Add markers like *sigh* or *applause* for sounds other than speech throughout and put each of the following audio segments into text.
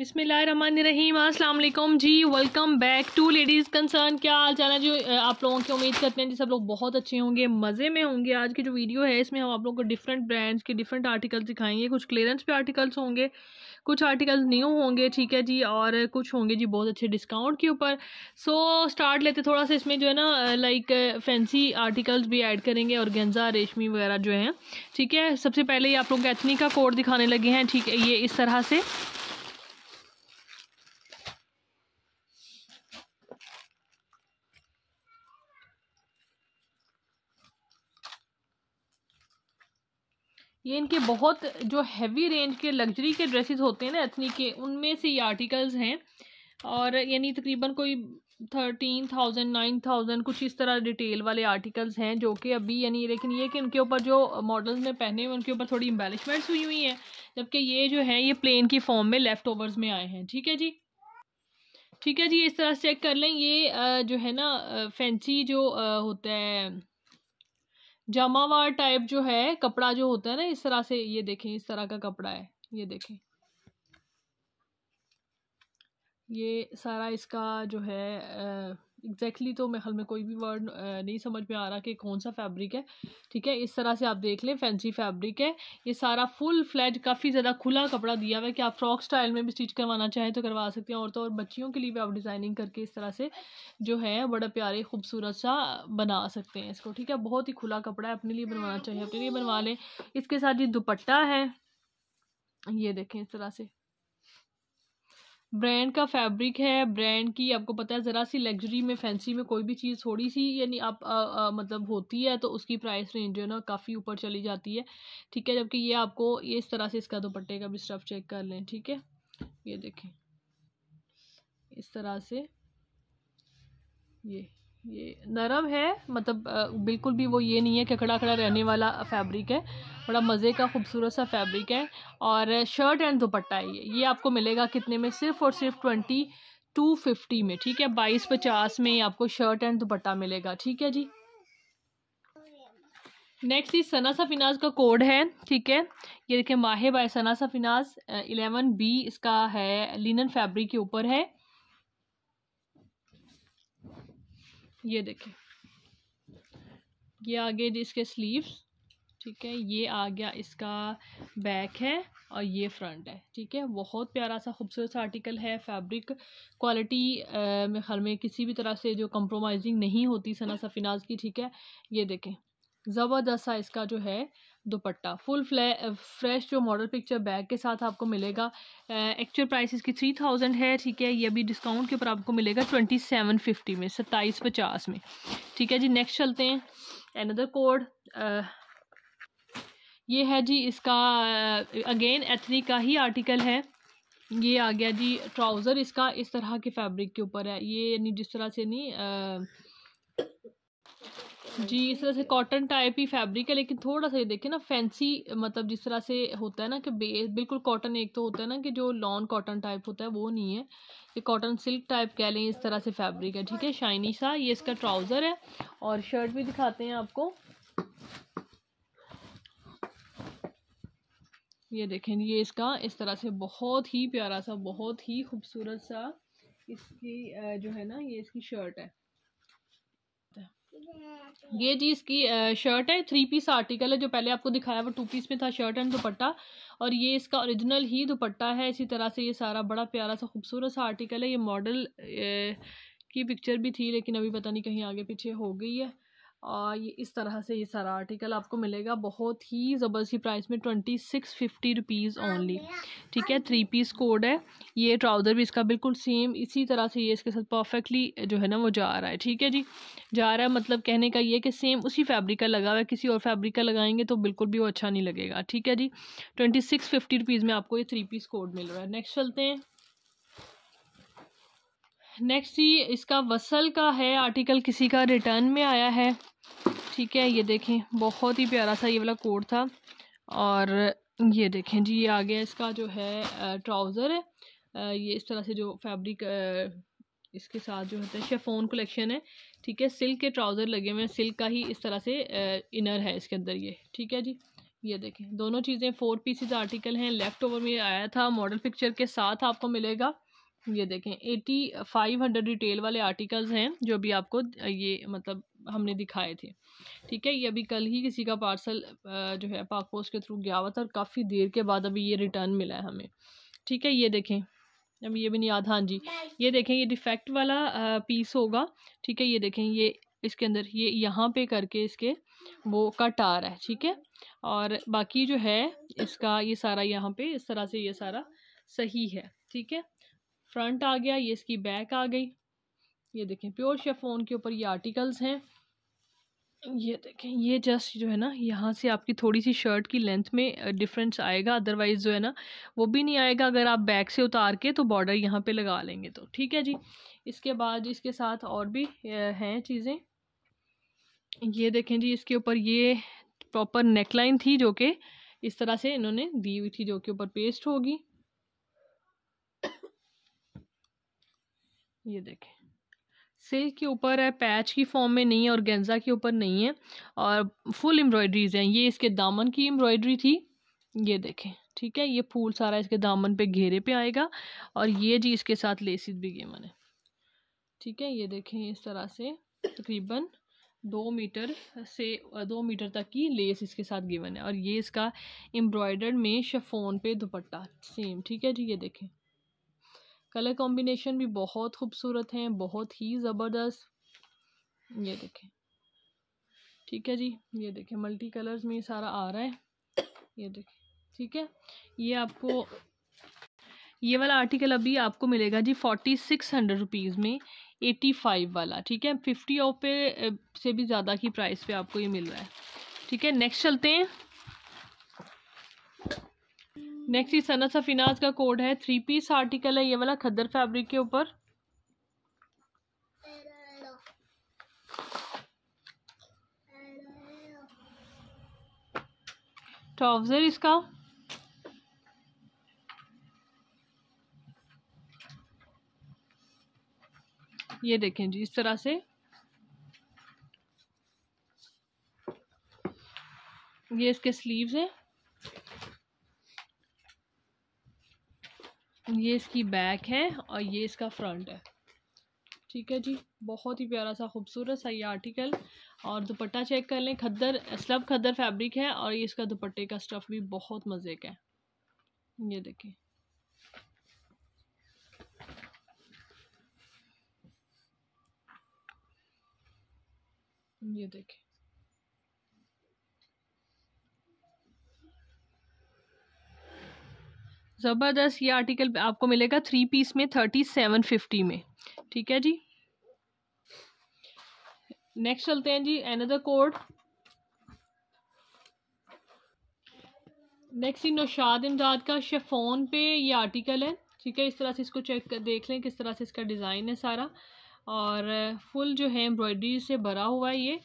बिसमीम अल्लाम जी welcome back to ladies concern क्या हाल चाल है जो आप लोगों की उम्मीद करते हैं जी सब लोग बहुत अच्छे होंगे मज़े में होंगे आज की जो वीडियो है इसमें हम आप लोगों को डिफरेंट ब्रांड्स के डिफरेंट आर्टिकल्स दिखाएंगे कुछ क्लियरेंस पे आर्टिकल्स होंगे कुछ आर्टिकल्स न्यू होंगे ठीक है जी और कुछ होंगे जी बहुत अच्छे डिस्काउंट के ऊपर सो स्टार्ट लेते थोड़ा सा इसमें जो है ना लाइक फैंसी आर्टिकल्स भी ऐड करेंगे और गेंजा रेशमी वगैरह जो है ठीक है सबसे पहले ये आप लोग एथनी का कोड दिखाने लगे हैं ठीक है ये इस तरह से ये इनके बहुत जो हैवी रेंज के लग्जरी के ड्रेसेस होते हैं ना एथनी के उनमें से ये आर्टिकल्स हैं और यानी तकरीबन कोई थर्टीन थाउजेंड नाइन थाउजेंड कुछ इस तरह डिटेल वाले आर्टिकल्स हैं जो कि अभी यानी लेकिन ये कि इनके ऊपर जो मॉडल्स ने पहने हुए उनके ऊपर थोड़ी एम्बेलिशमेंट्स हुई हुई हैं जबकि ये जो है ये प्लेन की फॉर्म में लेफ़्ट ओवर्स में आए हैं ठीक है जी ठीक है जी इस तरह से चेक कर लें ये जो है ना फैंसी जो होता है जमावार टाइप जो है कपड़ा जो होता है ना इस तरह से ये देखें इस तरह का कपड़ा है ये देखें ये सारा इसका जो है आ, एग्जैक्टली exactly तो मैं हल में कोई भी वर्ड नहीं समझ में आ रहा कि कौन सा फैब्रिक है ठीक है इस तरह से आप देख लें फैंसी फैब्रिक है ये सारा फुल फ्लैज काफ़ी ज़्यादा खुला कपड़ा दिया हुआ है कि आप फ्रॉक स्टाइल में भी स्टिच करवाना चाहें तो करवा सकते हैं और तो और बच्चियों के लिए भी आप डिज़ाइनिंग करके इस तरह से जो है बड़ा प्यारे खूबसूरत सा बना सकते हैं इसको ठीक है बहुत ही खुला कपड़ा है अपने लिए बनवाना चाहिए अपने लिए बनवा लें इसके साथ ये दुपट्टा है ये देखें इस तरह से ब्रांड का फैब्रिक है ब्रांड की आपको पता है ज़रा सी लग्जरी में फैंसी में कोई भी चीज़ थोड़ी सी यानी आप आ, आ, मतलब होती है तो उसकी प्राइस रेंज जो है ना काफ़ी ऊपर चली जाती है ठीक है जबकि ये आपको ये इस तरह से इसका दोपट्टे का भी स्टफ चेक कर लें ठीक है ये देखें इस तरह से ये ये नरम है मतलब बिल्कुल भी वो ये नहीं है कि खड़ा खड़ा रहने वाला फैब्रिक है बड़ा मज़े का खूबसूरत सा फैब्रिक है और शर्ट एंड दुपट्टा है ये ये आपको मिलेगा कितने में सिर्फ और सिर्फ ट्वेंटी टू फिफ्टी में ठीक है बाईस पचास में आपको शर्ट एंड दुपट्टा मिलेगा ठीक है जी नेक्स्ट ये सना सफिनाज का कोड है ठीक है ये देखें Mahay by Sana Safinaz eleven B इसका है लिनन फैब्रिक के ऊपर है ये देखें ये आ गए जी इसके स्लीव्स ठीक है ये आ गया इसका बैक है और ये फ्रंट है ठीक है बहुत प्यारा सा खूबसूरत सा आर्टिकल है फैब्रिक क्वालिटी में हर में किसी भी तरह से जो कंप्रोमाइजिंग नहीं होती सना सफिनाज की ठीक है ये देखें ज़बरदस्त सा इसका जो है दुपट्टा फुल फ्रेश जो मॉडल पिक्चर बैग के साथ आपको मिलेगा एक्चुअल प्राइस इसकी थ्री थाउजेंड है ठीक है ये अभी डिस्काउंट के ऊपर आपको मिलेगा ट्वेंटी सेवन फिफ्टी में सत्ताईस पचास में ठीक है जी नेक्स्ट चलते हैं अनदर कोड ये है जी इसका अगेन एथनिक का ही आर्टिकल है ये आ गया जी ट्राउज़र इसका इस तरह के फैब्रिक के ऊपर है ये नहीं जिस तरह से नहीं आ, जी इस तरह से कॉटन टाइप ही फैब्रिक है लेकिन थोड़ा सा ये देखिए ना फैंसी मतलब जिस तरह से होता है ना कि बिल्कुल कॉटन एक तो होता है ना कि जो लॉन कॉटन टाइप होता है वो नहीं है ये कॉटन सिल्क टाइप कह लें इस तरह से फैब्रिक है ठीक है शाइनी सा ये इसका ट्राउज़र है और शर्ट भी दिखाते हैं आपको ये देखें ये इसका इस तरह से बहुत ही प्यारा सा बहुत ही खूबसूरत सा इसकी जो है ना ये इसकी शर्ट है ये जी इसकी शर्ट है थ्री पीस आर्टिकल है जो पहले आपको दिखाया वो टू पीस में था शर्ट एंड दुपट्टा और ये इसका ओरिजिनल ही दुपट्टा है इसी तरह से ये सारा बड़ा प्यारा सा खूबसूरत सा आर्टिकल है ये मॉडल की पिक्चर भी थी लेकिन अभी पता नहीं कहीं आगे पीछे हो गई है और ये इस तरह से ये सारा आर्टिकल आपको मिलेगा बहुत ही ज़बरदस्ती प्राइस में twenty six fifty rupees only ठीक है थ्री पीस कोड है ये ट्राउज़र भी इसका बिल्कुल सेम इसी तरह से ये इसके साथ परफेक्टली जो है ना वो जा रहा है ठीक है जी जा रहा है मतलब कहने का ये कि सेम उसी फैब्रिक का लगा हुआ है किसी और फैब्रिक का लगाएंगे तो बिल्कुल भी वो अच्छा नहीं लगेगा ठीक है जी ट्वेंटी सिक्स फिफ्टी रुपीज़ में आपको ये थ्री पीस कोड मिल रहा है नेक्स्ट चलते हैं नेक्स्ट ये इसका वसल का है आर्टिकल किसी का रिटर्न में आया है ठीक है ये देखें बहुत ही प्यारा सा ये वाला कोड था और ये देखें जी ये आ गया इसका जो है ट्राउज़र है ये इस तरह से जो फैब्रिक इसके साथ जो होता है शेफोन कलेक्शन है ठीक है सिल्क के ट्राउज़र लगे हुए हैं सिल्क का ही इस तरह से इनर है इसके अंदर ये ठीक है जी ये देखें दोनों चीज़ें फोर पीसीज आर्टिकल हैं लेफ़्ट ओवर में आया था मॉडल पिक्चर के साथ आपको मिलेगा ये देखें एटी फाइव हंड्रेड रिटेल वाले आर्टिकल्स हैं जो अभी आपको ये मतलब हमने दिखाए थे ठीक है ये अभी कल ही किसी का पार्सल जो है पाक पोस्ट के थ्रू गया हुआ था और काफ़ी देर के बाद अभी ये रिटर्न मिला है हमें ठीक है ये देखें अब ये भी नहीं याद हाँ जी ये देखें ये डिफेक्ट वाला पीस होगा ठीक है ये देखें ये इसके अंदर ये यहाँ पे करके इसके वो कट आ रहा है ठीक है और बाकी जो है इसका ये सारा यहाँ पे इस तरह से ये सारा सही है ठीक है फ्रंट आ गया ये इसकी बैक आ गई ये देखें प्योर शेफोन के ऊपर ये आर्टिकल्स हैं ये देखें ये जस्ट जो है ना यहाँ से आपकी थोड़ी सी शर्ट की लेंथ में डिफरेंस आएगा अदरवाइज़ जो है ना वो भी नहीं आएगा अगर आप बैक से उतार के तो बॉर्डर यहाँ पे लगा लेंगे तो ठीक है जी इसके बाद इसके साथ और भी हैं चीज़ें ये देखें जी इसके ऊपर ये प्रॉपर नेकलाइन थी जो कि इस तरह से इन्होंने दी हुई थी जो कि ऊपर पेस्ट होगी ये देखें सिल्क के ऊपर है पैच की फॉर्म में नहीं है और गेंजा के ऊपर नहीं है और फुल एम्ब्रॉयड्रीज हैं ये इसके दामन की एम्ब्रॉयड्री थी ये देखें ठीक है ये फूल सारा इसके दामन पे घेरे पे आएगा और ये जी इसके साथ लेसिस भी गेमन है ठीक है ये देखें इस तरह से तकरीबन दो मीटर से दो मीटर तक की लेस इसके साथ गिवन है और ये इसका एम्ब्रॉयडर्ड में शफोन पे दुपट्टा सेम ठीक है जी ये देखें कलर कॉम्बिनेशन भी बहुत खूबसूरत हैं बहुत ही ज़बरदस्त ये देखें ठीक है जी ये देखें मल्टी कलर्स में ये सारा आ रहा है ये देखें ठीक है ये आपको ये वाला आर्टिकल अभी आपको मिलेगा जी फोर्टी सिक्स हंड्रेड रुपीज़ में एटी फाइव वाला ठीक है फिफ्टी ऑफ पे से भी ज़्यादा की प्राइस पे आपको ये मिल रहा है ठीक है नेक्स्ट चलते हैं नेक्स्ट ये सना सफिनाज का कोड है थ्री पीस आर्टिकल है ये वाला खद्दर फैब्रिक के ऊपर ट्राउजर इसका ये देखें जी इस तरह से ये इसके स्लीव्स हैं ये इसकी बैक है और ये इसका फ्रंट है ठीक है जी बहुत ही प्यारा सा खूबसूरत सा ये आर्टिकल और दुपट्टा चेक कर लें खद्दर स्लब खद्दर फैब्रिक है और ये इसका दुपट्टे का स्टफ़ भी बहुत मज़े का है ये देखिए ये देखें ज़बरदस्त ये आर्टिकल आपको मिलेगा थ्री पीस में थर्टी सेवन फिफ्टी में ठीक है जी नेक्स्ट चलते हैं जी एनदर कोड नेक्स्ट ही नौशाद इमदाद का शेफोन पे ये आर्टिकल है ठीक है इस तरह से इसको चेक कर देख लें किस तरह से इसका डिज़ाइन है सारा और फुल जो है एम्ब्रॉयडरी से भरा हुआ है ये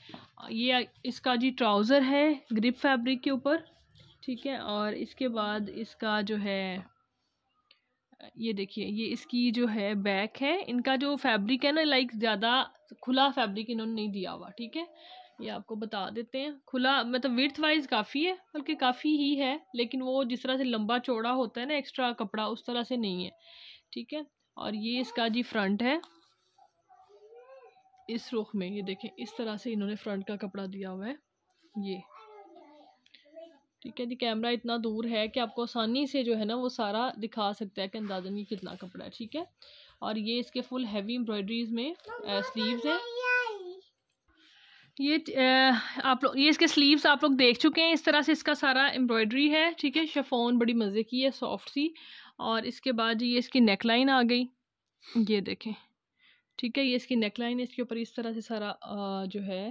ये इसका जी ट्राउज़र है ग्रिप फैब्रिक के ऊपर ठीक है और इसके बाद इसका जो है ये देखिए ये इसकी जो है बैक है इनका जो फैब्रिक है ना लाइक ज़्यादा खुला फैब्रिक इन्होंने नहीं दिया हुआ ठीक है ये आपको बता देते हैं खुला मतलब विर्थ वाइज काफ़ी है बल्कि काफ़ी ही है लेकिन वो जिस तरह से लंबा चौड़ा होता है ना एक्स्ट्रा कपड़ा उस तरह से नहीं है ठीक है और ये इसका जी फ्रंट है इस रुख में ये देखें इस तरह से इन्होंने फ्रंट का कपड़ा दिया हुआ है ये ठीक है जी कैमरा इतना दूर है कि आपको आसानी से जो है ना वो सारा दिखा सकता है कि अंदाजन ये कितना कपड़ा है ठीक है और ये इसके फुल हैवी एम्ब्रॉयडरीज में स्लीव्स हैं ये आप लोग ये इसके स्लीव्स आप लोग देख चुके हैं इस तरह से इसका सारा एम्ब्रॉयडरी है ठीक है शेफोन बड़ी मज़े की है सॉफ्ट सी और इसके बाद ये इसकी नेक लाइन आ गई ये देखें ठीक है ये इसकी नेक लाइन है इसके ऊपर इस तरह से सारा जो है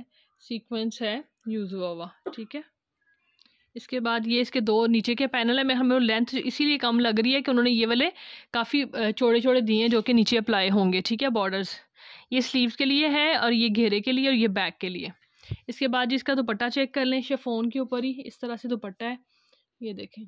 सीक्वेंस है यूज़ हुआ हुआ ठीक है इसके बाद ये इसके दो नीचे के पैनल है मैं हमें लेंथ इसीलिए कम लग रही है कि उन्होंने ये वाले काफ़ी चौड़े चौड़े दिए हैं जो कि नीचे अप्लाई होंगे ठीक है बॉर्डर्स ये स्लीव्स के लिए है और ये घेरे के लिए और ये बैक के लिए इसके बाद इसका दुपट्टा चेक कर लें शेफोन के ऊपर ही इस तरह से दुपट्टा है ये देखें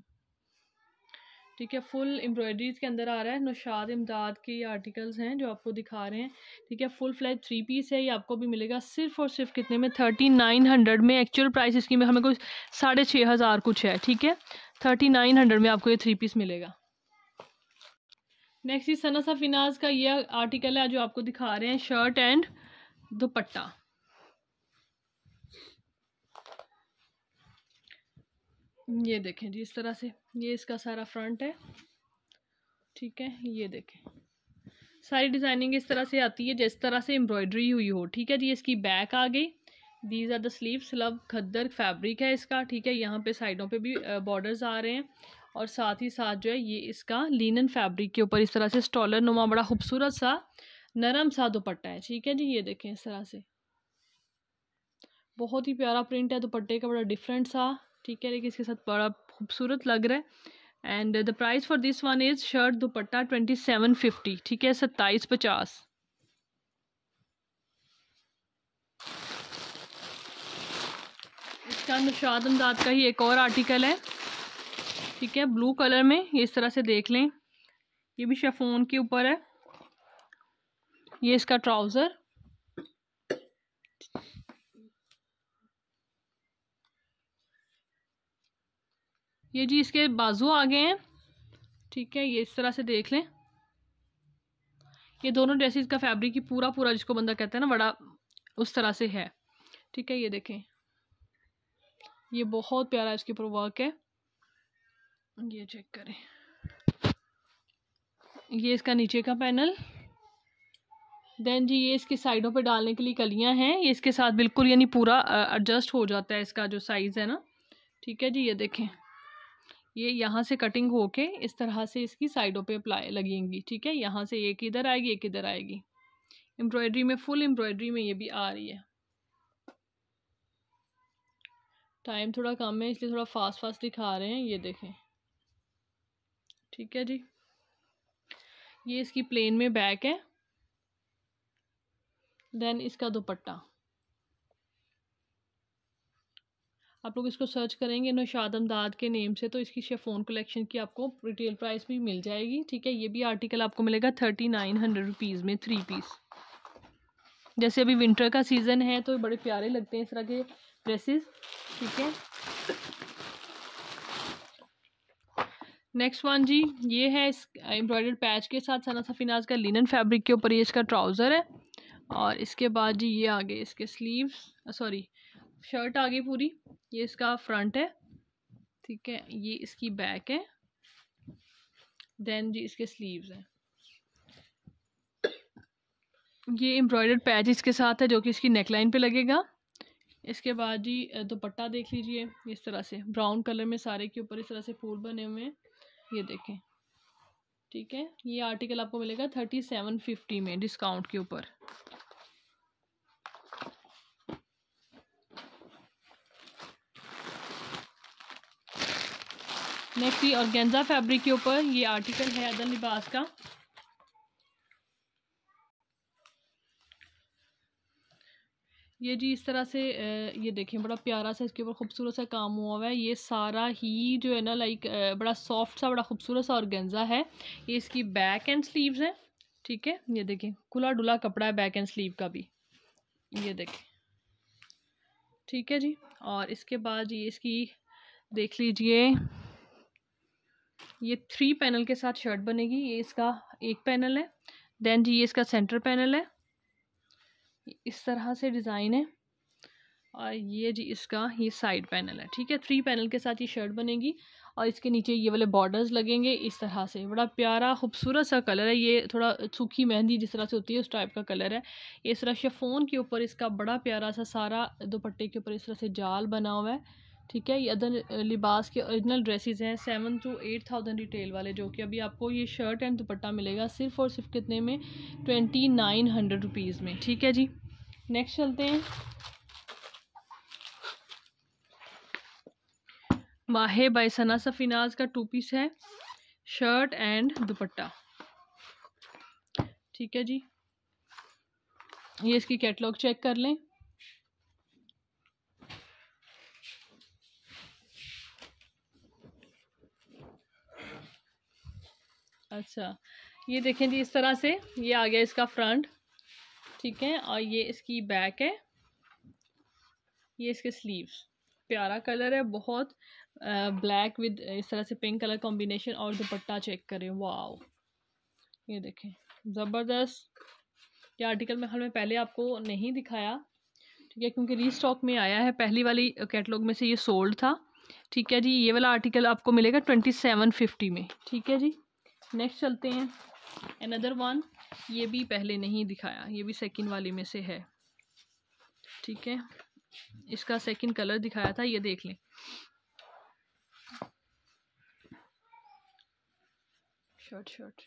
ठीक है फुल एम्ब्रॉयडरीज के अंदर आ रहा है नौशाद इमदाद के ये आर्टिकल्स हैं जो आपको दिखा रहे हैं ठीक है फुल फ्लैट थ्री पीस है ये आपको भी मिलेगा सिर्फ और सिर्फ कितने में थर्टी नाइन हंड्रेड में एक्चुअल प्राइस इसकी में हमें कोई साढ़े छः हज़ार कुछ है ठीक है थर्टी नाइन हंड्रेड में आपको ये थ्री पीस मिलेगा नेक्स्ट ये सना सफिनाज का ये आर्टिकल है जो आपको दिखा रहे हैं शर्ट एंड दुपट्टा ये देखें जी इस तरह से ये इसका सारा फ्रंट है ठीक है ये देखें सारी डिज़ाइनिंग इस तरह से आती है जिस तरह से एम्ब्रॉयडरी हुई हो ठीक है जी इसकी बैक आ गई these are the sleeve slub khaddar fabric है इसका ठीक है यहाँ पे साइडों पे भी बॉर्डर्स आ रहे हैं और साथ ही साथ जो है ये इसका लीनन फैब्रिक के ऊपर इस तरह से स्टॉलर नुमा बड़ा खूबसूरत सा नरम सा दुपट्टा है ठीक है जी ये देखें इस तरह से बहुत ही प्यारा प्रिंट है दुपट्टे का बड़ा डिफरेंट सा ठीक है लेकिन इसके साथ बड़ा खूबसूरत लग रहा है and the price for this one is shirt dupatta twenty seven fifty ठीक है सत्ताईस पचास इसका नुशाद अमदाद का ही एक और आर्टिकल है ठीक है ब्लू कलर में इस तरह से देख लें ये भी शेफोन के ऊपर है ये इसका ट्राउज़र ये जी इसके बाजू आ गए हैं ठीक है ये इस तरह से देख लें ये दोनों ड्रेसेस का फैब्रिक ही पूरा पूरा जिसको बंदा कहता है ना बड़ा उस तरह से है ठीक है ये देखें ये बहुत प्यारा इसके ऊपर वर्क है ये चेक करें ये इसका नीचे का पैनल देन जी ये इसके साइडों पे डालने के लिए कलियां हैं ये इसके साथ बिल्कुल यानी पूरा एडजस्ट हो जाता है इसका जो साइज़ है ना ठीक है जी ये देखें ये यहाँ से कटिंग होके इस तरह से इसकी साइडों पे अप्लाई लगेंगी ठीक है यहाँ से एक इधर आएगी एक इधर आएगी एम्ब्रॉयडरी में फुल एम्ब्रॉयडरी में ये भी आ रही है टाइम थोड़ा कम है इसलिए थोड़ा फास्ट फास्ट दिखा रहे हैं ये देखें ठीक है जी ये इसकी प्लेन में बैक है देन इसका दुपट्टा आप लोग इसको सर्च करेंगे नौशाद अमदाद के नेम से तो इसकी शेफोन कलेक्शन की आपको रिटेल प्राइस भी मिल जाएगी ठीक है ये भी आर्टिकल आपको मिलेगा थर्टी नाइन हंड्रेड रुपीज़ में थ्री पीस जैसे अभी विंटर का सीज़न है तो बड़े प्यारे लगते हैं इस तरह के ड्रेसेस ठीक है नेक्स्ट वन जी ये है इस एम्ब्रॉयडर्ड पैच के साथ सना सफिनाज का लिनन फैब्रिक के ऊपर ये इसका ट्राउज़र है और इसके बाद जी ये आ गए इसके स्लीव्स सॉरी शर्ट आ गई पूरी ये इसका फ्रंट है ठीक है ये इसकी बैक है देन जी इसके स्लीव्स हैं ये एम्ब्रॉयडर्ड पैच इसके साथ है जो कि इसकी नेकलाइन पे लगेगा इसके बाद जी दुपट्टा देख लीजिए इस तरह से ब्राउन कलर में सारे के ऊपर इस तरह से फूल बने हुए हैं ये देखें ठीक है ये आर्टिकल आपको मिलेगा थर्टी सेवन फिफ्टी में डिस्काउंट के ऊपर नेक्स्ट ये और गेंजा फैब्रिक के ऊपर ये आर्टिकल है अदर लिबास का ये जी इस तरह से ये देखें बड़ा प्यारा सा इसके ऊपर खूबसूरत सा काम हुआ हुआ है ये सारा ही जो है ना लाइक बड़ा सॉफ्ट सा बड़ा खूबसूरत सा गेंजा है ये इसकी बैक एंड स्लीव्स है ठीक है ये देखें खुला डुला कपड़ा है बैक एंड स्लीव का भी ये देखें ठीक है जी और इसके बाद ये इसकी देख लीजिए ये थ्री पैनल के साथ शर्ट बनेगी ये इसका एक पैनल है देन जी ये इसका सेंटर पैनल है इस तरह से डिज़ाइन है और ये जी इसका ये साइड पैनल है ठीक है थ्री पैनल के साथ ये शर्ट बनेगी और इसके नीचे ये वाले बॉर्डर्स लगेंगे इस तरह से बड़ा प्यारा खूबसूरत सा कलर है ये थोड़ा सूखी मेहंदी जिस तरह से होती है उस टाइप का कलर है इस तरह शेफोन के ऊपर इसका बड़ा प्यारा सा सारा दुपट्टे के ऊपर इस तरह से जाल बना हुआ है ठीक है ये अदर लिबास के ओरिजिनल ड्रेसेस हैं seven to eight thousand retail वाले जो कि अभी आपको ये शर्ट एंड दुपट्टा मिलेगा सिर्फ और सिर्फ कितने में ट्वेंटी नाइन हंड्रेड रुपीज़ में ठीक है जी नेक्स्ट चलते हैं वाहे बाई सना सफिनाज का टू पीस है शर्ट एंड दुपट्टा ठीक है जी ये इसकी कैटलॉग चेक कर लें अच्छा ये देखें जी इस तरह से ये आ गया इसका फ्रंट ठीक है और ये इसकी बैक है ये इसके स्लीव्स प्यारा कलर है बहुत ब्लैक विद इस तरह से पिंक कलर कॉम्बिनेशन और दुपट्टा चेक करें वाओ ये देखें ज़बरदस्त ये आर्टिकल में में पहले आपको नहीं दिखाया ठीक है क्योंकि रीस्टॉक में आया है पहली वाली कैटलॉग में से ये सोल्ड था ठीक है जी ये वाला आर्टिकल आपको मिलेगा ट्वेंटी सेवन फिफ्टी में ठीक है जी नेक्स्ट चलते हैं अनदर वन ये भी पहले नहीं दिखाया ये भी सेकंड वाले में से है ठीक है इसका सेकंड कलर दिखाया था ये देख लें शर्ट शर्ट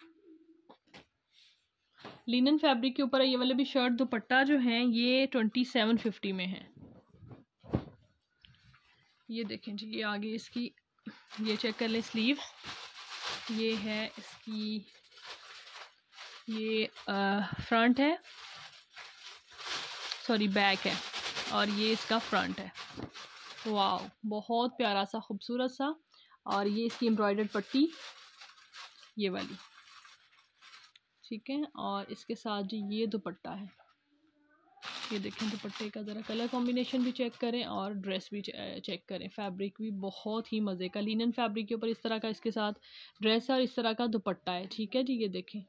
लिनन फैब्रिक के ऊपर ये वाले भी शर्ट दुपट्टा जो है ये ट्वेंटी सेवन फिफ्टी में है ये देखें जी ये आगे इसकी ये चेक कर लें स्लीव्स ये है इसकी ये फ्रंट है सॉरी बैक है और ये इसका फ्रंट है वाह बहुत प्यारा सा खूबसूरत सा और ये इसकी एम्ब्रॉयडर्ड पट्टी ये वाली ठीक है और इसके साथ जो ये दुपट्टा है ये देखें दुपट्टे का ज़रा कलर कॉम्बिनेशन भी चेक करें और ड्रेस भी चेक करें फैब्रिक भी बहुत ही मज़े का लिनन फैब्रिक के ऊपर इस तरह का इसके साथ ड्रेस है और इस तरह का दुपट्टा है ठीक है जी ये देखें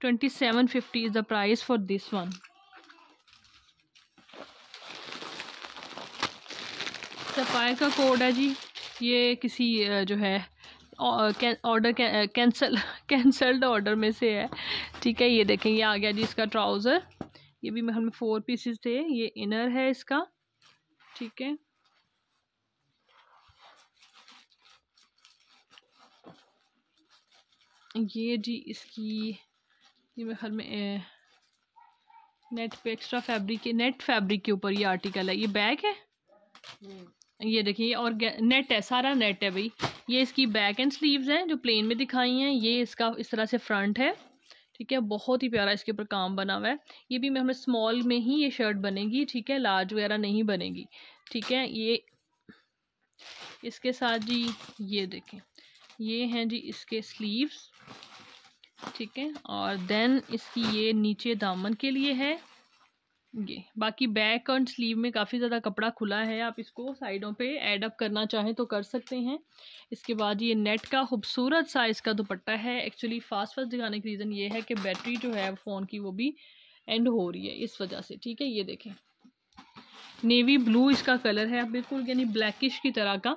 twenty seven fifty is the price for this one सफाई का कोड है जी ये किसी जो है ऑर्डर कैंसल कैंसल्ड ऑर्डर में से है ठीक है ये देखें ये आ गया जी इसका ट्राउज़र ये भी हमें फोर पीसेस थे ये इनर है इसका ठीक है ये जी इसकी ये मेरे ख्याल में नेट पे एक्स्ट्रा फैब्रिक के नेट फैब्रिक के ऊपर ये आर्टिकल है ये बैग है हम्म। ये देखिए और नेट है सारा नेट है भाई ये इसकी बैक एंड स्लीव्स हैं जो प्लेन में दिखाई हैं ये इसका इस तरह से फ्रंट है ठीक है बहुत ही प्यारा इसके ऊपर काम बना हुआ है ये भी हमें स्मॉल में ही ये शर्ट बनेगी ठीक है लार्ज वगैरह नहीं बनेगी ठीक है ये इसके साथ जी ये देखें ये हैं जी इसके स्लीव्स ठीक है और देन इसकी ये नीचे दामन के लिए है ये बाकी बैक और स्लीव में काफ़ी ज़्यादा कपड़ा खुला है आप इसको साइडों पे ऐड अप करना चाहें तो कर सकते हैं इसके बाद ये नेट का खूबसूरत साइज़ का दुपट्टा है एक्चुअली फास्ट फास्ट दिखाने का रीज़न ये है कि बैटरी जो है फ़ोन की वो भी एंड हो रही है इस वजह से ठीक है ये देखें नेवी ब्लू इसका कलर है बिल्कुल यानी ब्लैकिश की तरह का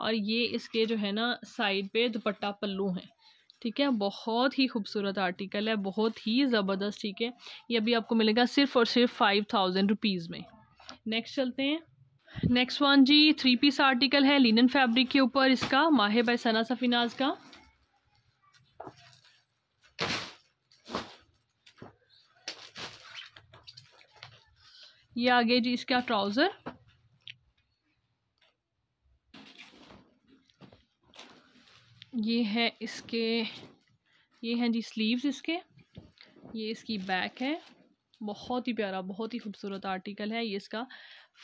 और ये इसके जो है ना साइड पे दुपट्टा पल्लू हैं ठीक है बहुत ही खूबसूरत आर्टिकल है बहुत ही ज़बरदस्त ठीक है ये अभी आपको मिलेगा सिर्फ और सिर्फ फाइव थाउजेंड रुपीज़ में नेक्स्ट चलते हैं नेक्स्ट वन जी थ्री पीस आर्टिकल है लिनन फैब्रिक के ऊपर इसका माहे बाय सना सफिनाज का ये आगे जी इसका ट्राउज़र ये है इसके ये हैं जी स्लीव्स इसके ये इसकी बैक है बहुत ही प्यारा बहुत ही खूबसूरत आर्टिकल है ये इसका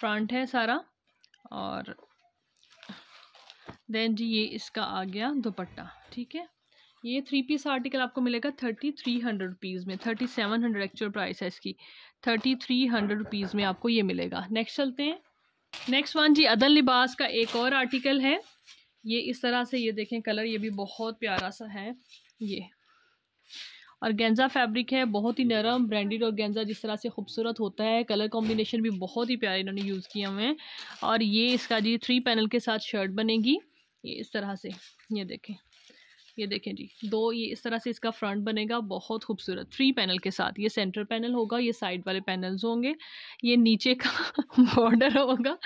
फ्रंट है सारा और देन जी ये इसका आ गया दुपट्टा ठीक है ये थ्री पीस आर्टिकल आपको मिलेगा थर्टी थ्री हंड्रेड रुपीज़ में thirty seven hundred actual price है इसकी थर्टी थ्री हंड्रेड रुपीज़ में आपको ये मिलेगा नेक्स्ट चलते हैं नेक्स्ट वन जी अदल लिबास का एक और आर्टिकल है ये इस तरह से ये देखें कलर ये भी बहुत प्यारा सा है ये और गेंजा फैब्रिक है बहुत ही नरम ब्रांडेड और गेंजा जिस तरह से खूबसूरत होता है कलर कॉम्बिनेशन भी बहुत ही प्यारे इन्होंने यूज़ किए हुए हैं और ये इसका जी थ्री पैनल के साथ शर्ट बनेगी ये इस तरह से ये देखें ये देखें जी दो ये इस तरह से इसका फ्रंट बनेगा बहुत खूबसूरत थ्री पैनल के साथ ये सेंटर पैनल होगा ये साइड वाले पैनल्स होंगे ये नीचे का बॉर्डर *laughs* होगा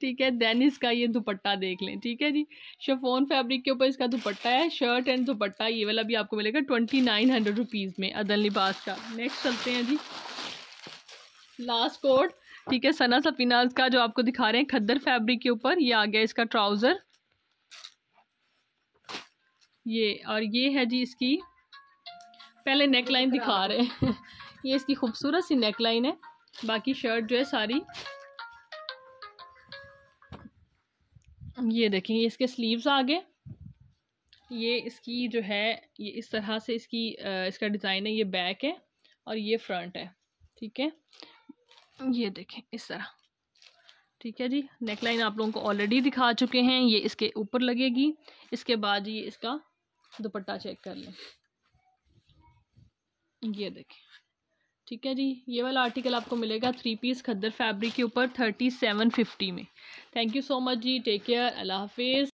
ठीक है देन इसका ये दुपट्टा देख लें ठीक है जी शफोन फैब्रिक के ऊपर इसका दुपट्टा है शर्ट एंड दुपट्टा ये वाला भी आपको मिलेगा ट्वेंटी नाइन हंड्रेड रुपीज़ में अदल लिबास का नेक्स्ट चलते हैं जी लास्ट कोड ठीक है सना सफीनाज का जो आपको दिखा रहे हैं खद्दर फैब्रिक के ऊपर ये आ गया इसका ट्राउज़र ये और ये है जी इसकी पहले नेक लाइन दिखा रहे हैं *laughs* ये इसकी खूबसूरत सी नेक लाइन है बाकी शर्ट जो है सारी ये देखें ये इसके स्लीव्स आ गए ये इसकी जो है ये इस तरह से इसकी इसका डिज़ाइन है ये बैक है और ये फ्रंट है ठीक है ये देखें इस तरह ठीक है जी नेकलाइन आप लोगों को ऑलरेडी दिखा चुके हैं ये इसके ऊपर लगेगी इसके बाद ये इसका दुपट्टा चेक कर लें ये देखें ठीक है जी ये वाला आर्टिकल आपको मिलेगा थ्री पीस खद्दर फैब्रिक के ऊपर थर्टी सेवन फिफ्टी में थैंक यू सो मच जी टेक केयर अल्लाह हाफिज़